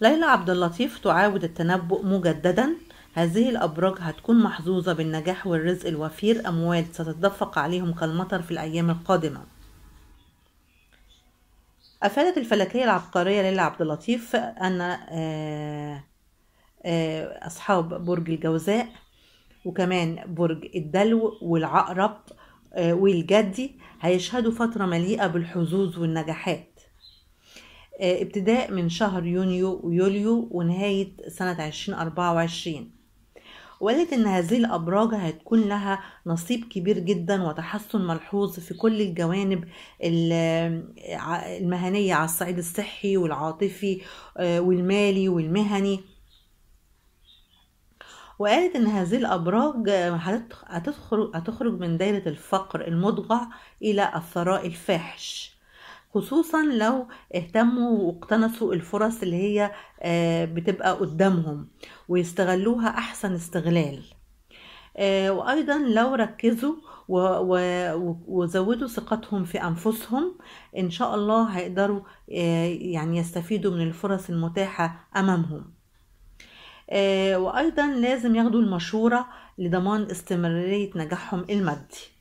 ليلى عبد اللطيف تعاود التنبؤ مجددا هذه الأبراج هتكون محظوظة بالنجاح والرزق الوفير أموال ستتدفق عليهم كالمطر في الأيام القادمة أفادت الفلكية العبقرية ليلى عبد اللطيف أن آه، آه، أصحاب برج الجوزاء وكمان برج الدلو والعقرب آه، والجدي هيشهدوا فترة مليئة بالحظوظ والنجاحات آه، ابتداء من شهر يونيو ويوليو ونهاية سنة 2024 وقالت ان هذه الابراج هتكون لها نصيب كبير جدا وتحسن ملحوظ في كل الجوانب آه، المهنيه على الصعيد الصحي والعاطفي آه، والمالي والمهني وقالت ان هذه الابراج هتخرج من دايره الفقر المضغع الى الثراء الفاحش خصوصا لو اهتموا واقتنصوا الفرص اللي هي آه، بتبقى قدامهم ويستغلوها احسن استغلال آه، وايضا لو ركزوا وزودوا ثقتهم في انفسهم ان شاء الله هيقدروا آه، يعني يستفيدوا من الفرص المتاحه امامهم وايضا لازم ياخدوا المشوره لضمان استمراريه نجاحهم المادي